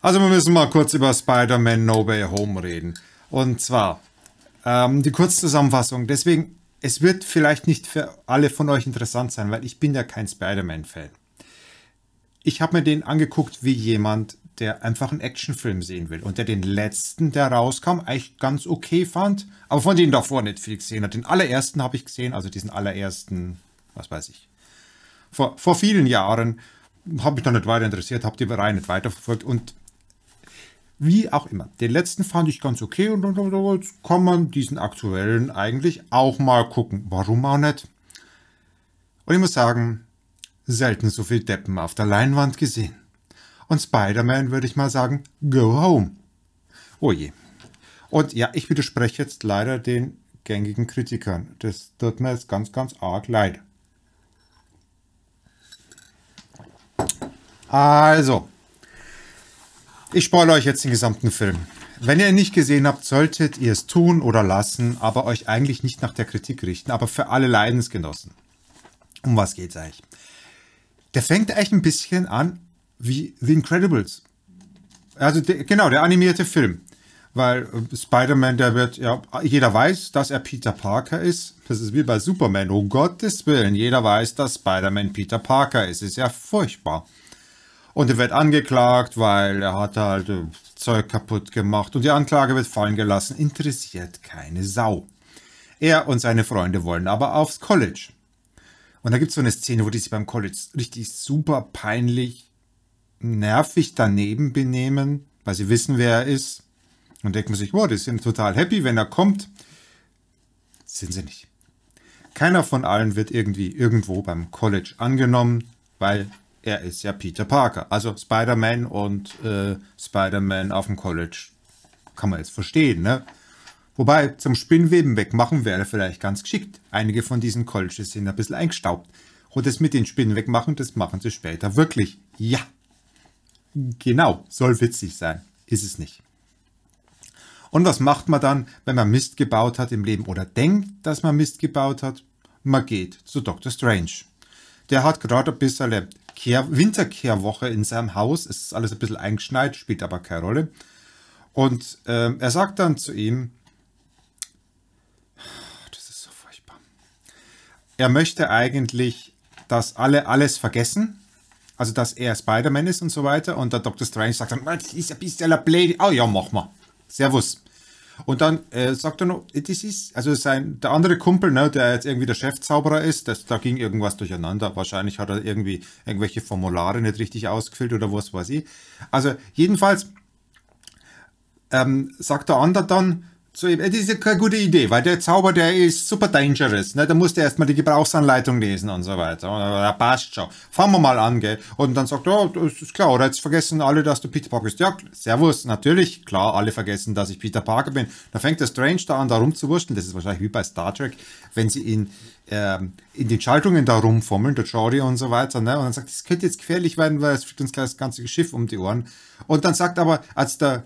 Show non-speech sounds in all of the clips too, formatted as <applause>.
Also wir müssen mal kurz über Spider-Man No Way Home reden. Und zwar ähm, die Kurzzusammenfassung. Deswegen, es wird vielleicht nicht für alle von euch interessant sein, weil ich bin ja kein Spider-Man-Fan. Ich habe mir den angeguckt wie jemand, der einfach einen Actionfilm sehen will und der den letzten, der rauskam, eigentlich ganz okay fand, aber von denen davor nicht viel gesehen hat. Den allerersten habe ich gesehen, also diesen allerersten, was weiß ich, vor, vor vielen Jahren habe mich da nicht weiter interessiert, habe die Reihe nicht weiterverfolgt und wie auch immer. Den letzten fand ich ganz okay und jetzt kann man diesen aktuellen eigentlich auch mal gucken. Warum auch nicht? Und ich muss sagen, selten so viel Deppen auf der Leinwand gesehen. Und Spider-Man würde ich mal sagen, go home. Oh je. Und ja, ich widerspreche jetzt leider den gängigen Kritikern. Das tut mir jetzt ganz, ganz arg leid. Also, ich spoilere euch jetzt den gesamten Film. Wenn ihr ihn nicht gesehen habt, solltet ihr es tun oder lassen, aber euch eigentlich nicht nach der Kritik richten, aber für alle Leidensgenossen. Um was geht's eigentlich? Der fängt eigentlich ein bisschen an wie The Incredibles. Also der, genau, der animierte Film. Weil äh, Spider-Man, der wird, ja, jeder weiß, dass er Peter Parker ist. Das ist wie bei Superman. Um Gottes Willen, jeder weiß, dass Spider-Man Peter Parker ist. Ist ja furchtbar und er wird angeklagt, weil er hat halt äh, Zeug kaputt gemacht und die Anklage wird fallen gelassen, interessiert keine Sau. Er und seine Freunde wollen aber aufs College. Und da gibt es so eine Szene, wo die sich beim College richtig super peinlich, nervig daneben benehmen, weil sie wissen, wer er ist. Und denken sich, wow, die sind total happy, wenn er kommt. Sind sie nicht. Keiner von allen wird irgendwie irgendwo beim College angenommen, weil er ist ja Peter Parker. Also Spider-Man und äh, Spider-Man auf dem College. Kann man jetzt verstehen, ne? Wobei, zum Spinnweben wegmachen wäre vielleicht ganz geschickt. Einige von diesen Colleges sind ein bisschen eingestaubt. Und das mit den Spinnen wegmachen, das machen sie später wirklich. Ja. Genau, soll witzig sein. Ist es nicht. Und was macht man dann, wenn man Mist gebaut hat im Leben oder denkt, dass man Mist gebaut hat? Man geht zu Dr. Strange. Der hat gerade ein bisschen Kehr Winterkehrwoche in seinem Haus. Es ist alles ein bisschen eingeschneit, spielt aber keine Rolle. Und äh, er sagt dann zu ihm, das ist so furchtbar. Er möchte eigentlich, dass alle alles vergessen. Also, dass er Spider-Man ist und so weiter. Und der Dr. Strange sagt dann, das ist ein bisschen Blade. Oh ja, mach mal. Servus. Und dann äh, sagt er noch, das ist, also sein, der andere Kumpel, ne, der jetzt irgendwie der Chefzauberer ist, das, da ging irgendwas durcheinander. Wahrscheinlich hat er irgendwie irgendwelche Formulare nicht richtig ausgefüllt oder was weiß ich. Also jedenfalls ähm, sagt der andere dann, zu ihm, äh, das ist keine gute Idee, weil der Zauber, der ist super dangerous. Ne? Da musst du erstmal die Gebrauchsanleitung lesen und so weiter. Da äh, passt schon. Fangen wir mal an, gell? Und dann sagt er, oh, das ist klar, oder jetzt vergessen alle, dass du Peter Parker bist. Ja, servus, natürlich, klar, alle vergessen, dass ich Peter Parker bin. Da fängt der Strange da an, da rumzuwurschteln. Das ist wahrscheinlich wie bei Star Trek, wenn sie ihn ähm, in den Schaltungen da rumfummeln, der Jordi und so weiter. Ne? Und dann sagt, das könnte jetzt gefährlich werden, weil es fliegt uns gleich das ganze Schiff um die Ohren. Und dann sagt aber, als der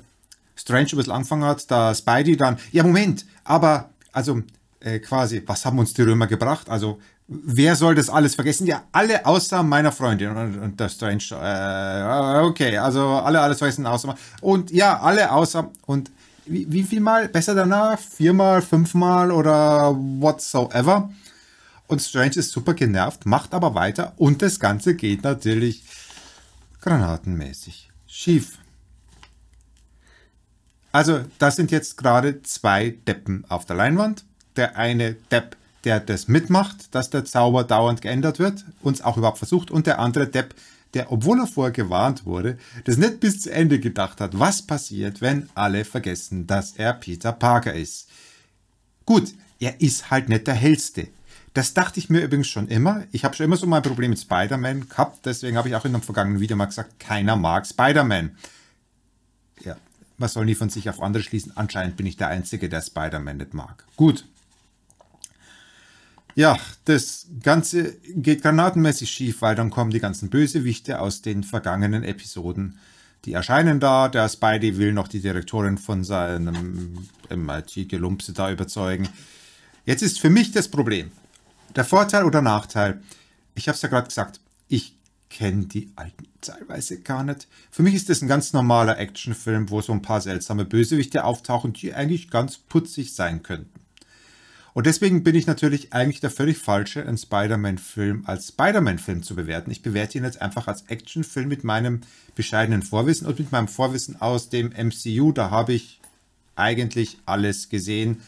Strange ein bisschen angefangen hat, da Spidey dann, ja Moment, aber, also äh, quasi, was haben uns die Römer gebracht? Also wer soll das alles vergessen? Ja, alle außer meiner Freundin und, und der Strange. Äh, okay, also alle alles vergessen außer. Und ja, alle außer. Und wie, wie viel Mal? Besser danach? Viermal, fünfmal oder whatsoever. Und Strange ist super genervt, macht aber weiter und das Ganze geht natürlich granatenmäßig schief. Also, das sind jetzt gerade zwei Deppen auf der Leinwand. Der eine Depp, der das mitmacht, dass der Zauber dauernd geändert wird, und es auch überhaupt versucht, und der andere Depp, der, obwohl er vorher gewarnt wurde, das nicht bis zu Ende gedacht hat, was passiert, wenn alle vergessen, dass er Peter Parker ist. Gut, er ist halt nicht der hellste. Das dachte ich mir übrigens schon immer. Ich habe schon immer so mein Problem mit Spider-Man gehabt, deswegen habe ich auch in einem vergangenen Video mal gesagt, keiner mag Spider-Man was sollen die von sich auf andere schließen? Anscheinend bin ich der Einzige, der Spider-Man nicht mag. Gut. Ja, das Ganze geht granatenmäßig schief, weil dann kommen die ganzen Bösewichte aus den vergangenen Episoden. Die erscheinen da, der Spidey will noch die Direktorin von seinem MIT-Gelumpse da überzeugen. Jetzt ist für mich das Problem. Der Vorteil oder Nachteil, ich habe es ja gerade gesagt, ich kenne die alten teilweise gar nicht. Für mich ist das ein ganz normaler Actionfilm, wo so ein paar seltsame Bösewichte auftauchen, die eigentlich ganz putzig sein könnten. Und deswegen bin ich natürlich eigentlich der völlig falsche, einen Spider-Man-Film als Spider-Man-Film zu bewerten. Ich bewerte ihn jetzt einfach als Actionfilm mit meinem bescheidenen Vorwissen und mit meinem Vorwissen aus dem MCU. Da habe ich eigentlich alles gesehen.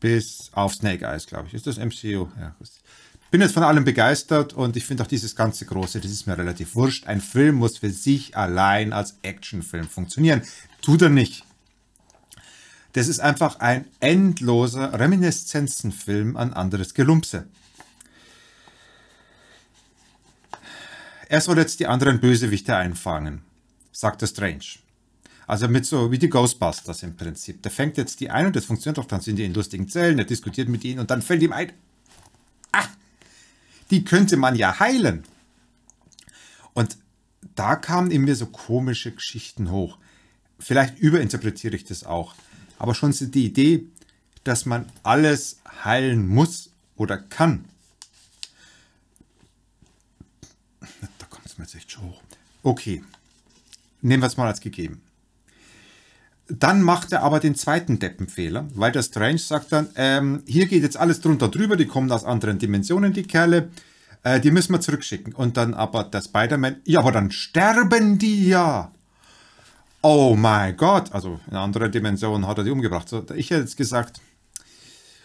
Bis auf Snake Eyes, glaube ich. Ist das MCU? Ja, gut bin jetzt von allem begeistert und ich finde auch dieses ganze Große, das ist mir relativ wurscht. Ein Film muss für sich allein als Actionfilm funktionieren. Tut er nicht. Das ist einfach ein endloser Reminiszenzenfilm an anderes Gelumpse. Er soll jetzt die anderen Bösewichte einfangen, sagt der Strange. Also mit so wie die Ghostbusters im Prinzip. Der fängt jetzt die ein und das funktioniert doch, dann sind die in lustigen Zellen, er diskutiert mit ihnen und dann fällt ihm ein, ah, die könnte man ja heilen. Und da kamen in mir so komische Geschichten hoch. Vielleicht überinterpretiere ich das auch. Aber schon die Idee, dass man alles heilen muss oder kann. Da kommt es mir jetzt echt schon hoch. Okay, nehmen wir es mal als gegeben. Dann macht er aber den zweiten Deppenfehler, weil der Strange sagt dann, ähm, hier geht jetzt alles drunter drüber, die kommen aus anderen Dimensionen, die Kerle, äh, die müssen wir zurückschicken. Und dann aber der Spider-Man, ja, aber dann sterben die ja. Oh mein Gott, also in anderer Dimension hat er die umgebracht. Ich hätte jetzt gesagt,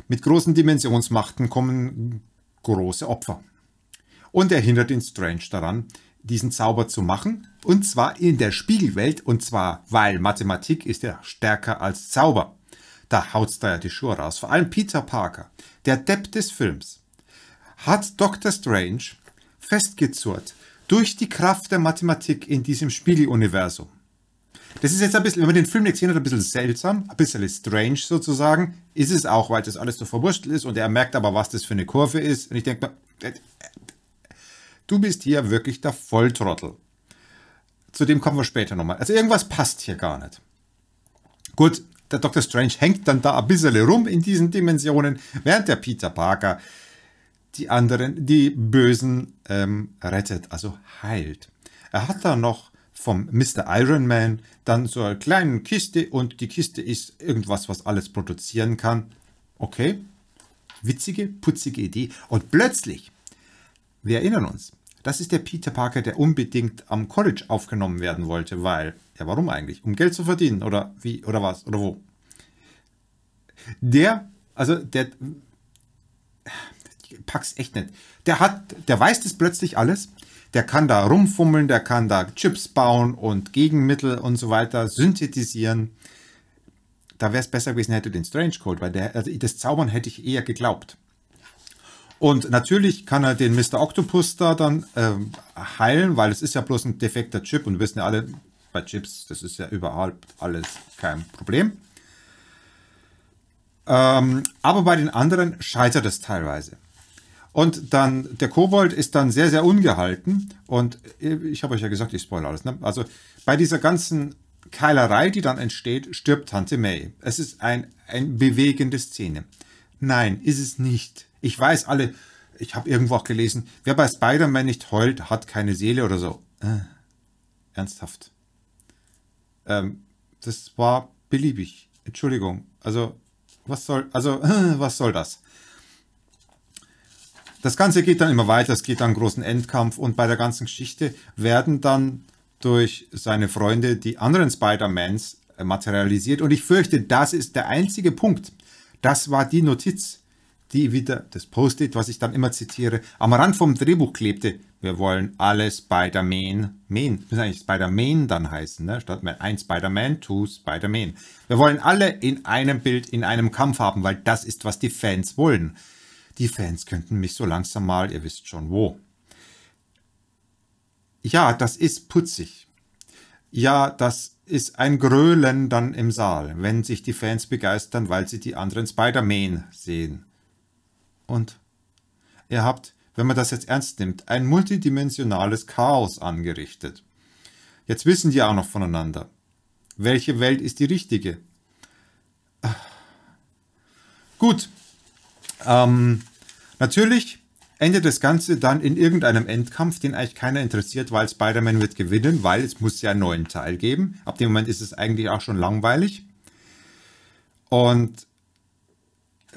mit großen Dimensionsmachten kommen große Opfer. Und er hindert den Strange daran, diesen Zauber zu machen. Und zwar in der Spiegelwelt. Und zwar, weil Mathematik ist ja stärker als Zauber. Da haut's da ja die Schuhe raus. Vor allem Peter Parker, der Depp des Films, hat Dr. Strange festgezurrt durch die Kraft der Mathematik in diesem Spiegeluniversum. Das ist jetzt ein bisschen, wenn man den Film nicht sehen hat, ein bisschen seltsam, ein bisschen strange sozusagen. Ist es auch, weil das alles so verwurschtelt ist und er merkt aber, was das für eine Kurve ist. Und ich denke, mir, Du bist hier wirklich der Volltrottel. Zu dem kommen wir später nochmal. Also irgendwas passt hier gar nicht. Gut, der Dr. Strange hängt dann da ein bisschen rum in diesen Dimensionen, während der Peter Parker die anderen, die Bösen ähm, rettet, also heilt. Er hat da noch vom Mr. Iron Man dann so eine kleine Kiste und die Kiste ist irgendwas, was alles produzieren kann. Okay, witzige, putzige Idee. Und plötzlich, wir erinnern uns, das ist der Peter Parker, der unbedingt am College aufgenommen werden wollte, weil, ja, warum eigentlich? Um Geld zu verdienen oder wie oder was oder wo? Der, also der, pack's echt nicht. Der hat, der weiß das plötzlich alles. Der kann da rumfummeln, der kann da Chips bauen und Gegenmittel und so weiter synthetisieren. Da wäre es besser gewesen, hätte den Strange Code, weil der, also das Zaubern hätte ich eher geglaubt. Und natürlich kann er den Mr. Octopus da dann ähm, heilen, weil es ist ja bloß ein defekter Chip und wir wissen ja alle, bei Chips, das ist ja überall alles kein Problem. Ähm, aber bei den anderen scheitert es teilweise. Und dann, der Kobold ist dann sehr, sehr ungehalten. Und äh, ich habe euch ja gesagt, ich spoil alles. Ne? Also bei dieser ganzen Keilerei, die dann entsteht, stirbt Tante May. Es ist ein, ein bewegende Szene. Nein, ist es nicht. Ich weiß alle, ich habe irgendwo auch gelesen, wer bei Spider-Man nicht heult, hat keine Seele oder so. Äh, ernsthaft. Ähm, das war beliebig. Entschuldigung. Also, was soll, also, äh, <laughs> was soll das? Das Ganze geht dann immer weiter, es geht dann großen Endkampf und bei der ganzen Geschichte werden dann durch seine Freunde die anderen Spider-Mans äh, materialisiert und ich fürchte, das ist der einzige Punkt, das war die Notiz, die wieder, das Post-it, was ich dann immer zitiere, am Rand vom Drehbuch klebte. Wir wollen alle Spider-Man, Man, muss eigentlich Spider-Man dann heißen, ne? statt ein Spider-Man, two Spider-Man. Wir wollen alle in einem Bild, in einem Kampf haben, weil das ist, was die Fans wollen. Die Fans könnten mich so langsam mal, ihr wisst schon wo. Ja, das ist putzig ja, das ist ein Grölen dann im Saal, wenn sich die Fans begeistern, weil sie die anderen Spider-Man sehen. Und ihr habt, wenn man das jetzt ernst nimmt, ein multidimensionales Chaos angerichtet. Jetzt wissen die auch noch voneinander. Welche Welt ist die richtige? Gut. Ähm, natürlich endet das Ganze dann in irgendeinem Endkampf, den eigentlich keiner interessiert, weil Spider-Man wird gewinnen, weil es muss ja einen neuen Teil geben. Ab dem Moment ist es eigentlich auch schon langweilig. Und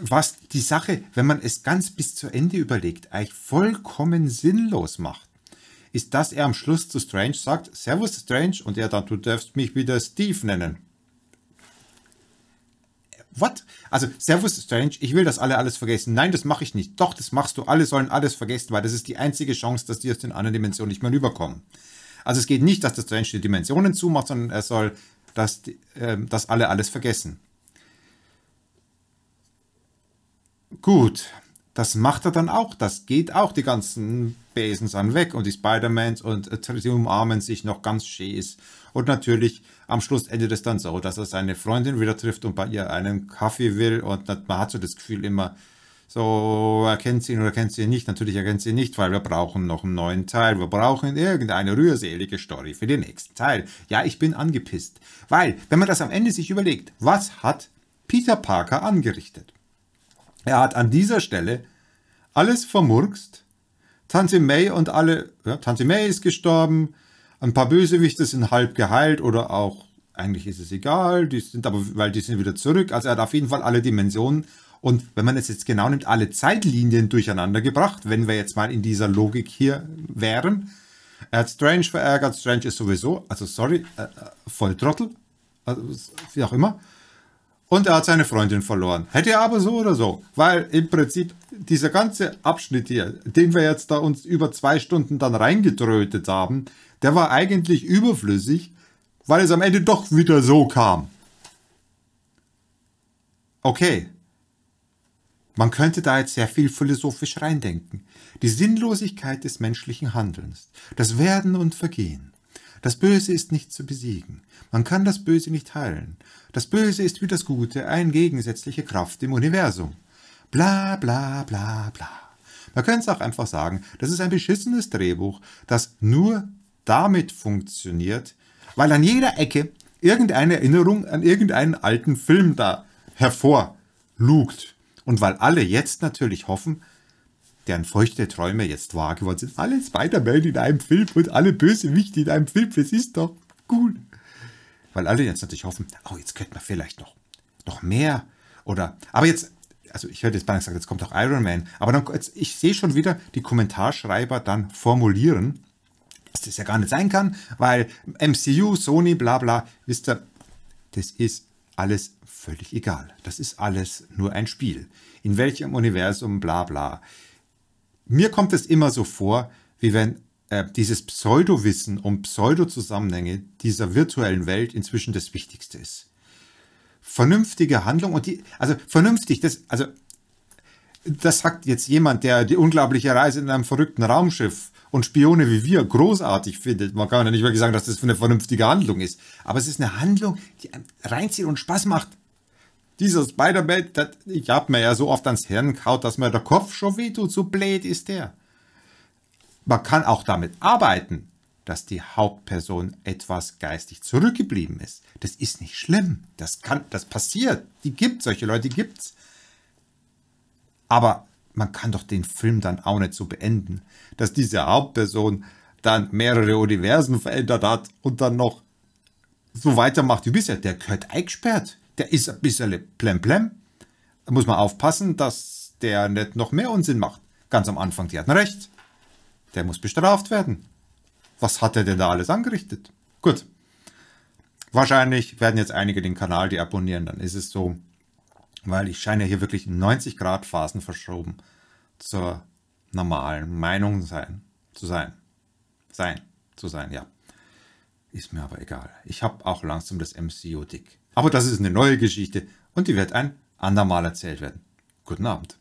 was die Sache, wenn man es ganz bis zu Ende überlegt, eigentlich vollkommen sinnlos macht, ist, dass er am Schluss zu Strange sagt, Servus Strange, und er dann, du darfst mich wieder Steve nennen. What? Also, Servus Strange, ich will, dass alle alles vergessen. Nein, das mache ich nicht. Doch, das machst du. Alle sollen alles vergessen, weil das ist die einzige Chance, dass die aus den anderen Dimensionen nicht mehr rüberkommen. Also es geht nicht, dass der Strange die Dimensionen zumacht, sondern er soll, dass, die, äh, dass alle alles vergessen. Gut, das macht er dann auch. Das geht auch, die ganzen Besen sind weg und die Spider-Mans und äh, sie umarmen sich noch ganz schäß. Und natürlich am Schluss endet es dann so, dass er seine Freundin wieder trifft und bei ihr einen Kaffee will und man hat so das Gefühl immer, so erkennt sie ihn oder erkennt sie ihn nicht. Natürlich erkennt sie ihn nicht, weil wir brauchen noch einen neuen Teil. Wir brauchen irgendeine rührselige Story für den nächsten Teil. Ja, ich bin angepisst, weil wenn man das am Ende sich überlegt, was hat Peter Parker angerichtet? Er hat an dieser Stelle alles vermurkst, Tansy May und alle, ja, Tansy May ist gestorben, ein paar Bösewichte sind halb geheilt oder auch, eigentlich ist es egal, die sind aber, weil die sind wieder zurück. Also er hat auf jeden Fall alle Dimensionen und wenn man es jetzt genau nimmt, alle Zeitlinien durcheinander gebracht, wenn wir jetzt mal in dieser Logik hier wären. Er hat Strange verärgert, Strange ist sowieso, also sorry, äh, äh voll Trottel, also, wie auch immer und er hat seine Freundin verloren. Hätte er aber so oder so, weil im Prinzip dieser ganze Abschnitt hier, den wir jetzt da uns über zwei Stunden dann reingedrötet haben, der war eigentlich überflüssig, weil es am Ende doch wieder so kam. Okay. Man könnte da jetzt sehr viel philosophisch reindenken. Die Sinnlosigkeit des menschlichen Handelns, das Werden und Vergehen. Das Böse ist nicht zu besiegen. Man kann das Böse nicht heilen. Das Böse ist wie das Gute eine gegensätzliche Kraft im Universum. Bla bla bla bla. Man könnte es auch einfach sagen, das ist ein beschissenes Drehbuch, das nur damit funktioniert, weil an jeder Ecke irgendeine Erinnerung an irgendeinen alten Film da hervorlugt. Und weil alle jetzt natürlich hoffen, deren feuchte Träume jetzt wahr geworden sind. Alle Spider-Man in einem Film und alle Bösewichte in einem Film, das ist doch cool. Weil alle jetzt natürlich hoffen, oh, jetzt könnte man vielleicht noch, noch mehr. Oder, aber jetzt, also ich hätte jetzt beinahe gesagt, jetzt kommt auch Iron Man. Aber dann, jetzt, ich sehe schon wieder die Kommentarschreiber dann formulieren, dass das ja gar nicht sein kann, weil MCU, Sony, bla bla, wisst ihr, das ist alles völlig egal. Das ist alles nur ein Spiel. In welchem Universum, bla bla mir kommt es immer so vor, wie wenn äh, dieses Pseudowissen um Pseudo-Zusammenhänge dieser virtuellen Welt inzwischen das Wichtigste ist. Vernünftige Handlung und die, also vernünftig, das, also das sagt jetzt jemand, der die unglaubliche Reise in einem verrückten Raumschiff und Spione wie wir großartig findet. Man kann ja nicht wirklich sagen, dass das eine vernünftige Handlung ist. Aber es ist eine Handlung, die einem reinzieht und Spaß macht. Dieser Spider-Man, ich habe mir ja so oft ans Hirn kaut, dass mir der Kopf schon wehtut, so blöd ist der. Man kann auch damit arbeiten, dass die Hauptperson etwas geistig zurückgeblieben ist. Das ist nicht schlimm. Das kann, das passiert. Die gibt solche Leute gibt es. Aber man kann doch den Film dann auch nicht so beenden, dass diese Hauptperson dann mehrere Universen verändert hat und dann noch so weitermacht wie ja, Der gehört eingesperrt der ist ein bisschen plemplem. Da muss man aufpassen, dass der nicht noch mehr Unsinn macht. Ganz am Anfang, die hatten recht. Der muss bestraft werden. Was hat er denn da alles angerichtet? Gut. Wahrscheinlich werden jetzt einige den Kanal deabonnieren, dann ist es so. Weil ich scheine hier wirklich 90 Grad Phasen verschoben zur normalen Meinung sein, zu sein. Sein, zu sein, ja. Ist mir aber egal. Ich habe auch langsam das MCU dick. Aber das ist eine neue Geschichte und die wird ein andermal erzählt werden. Guten Abend.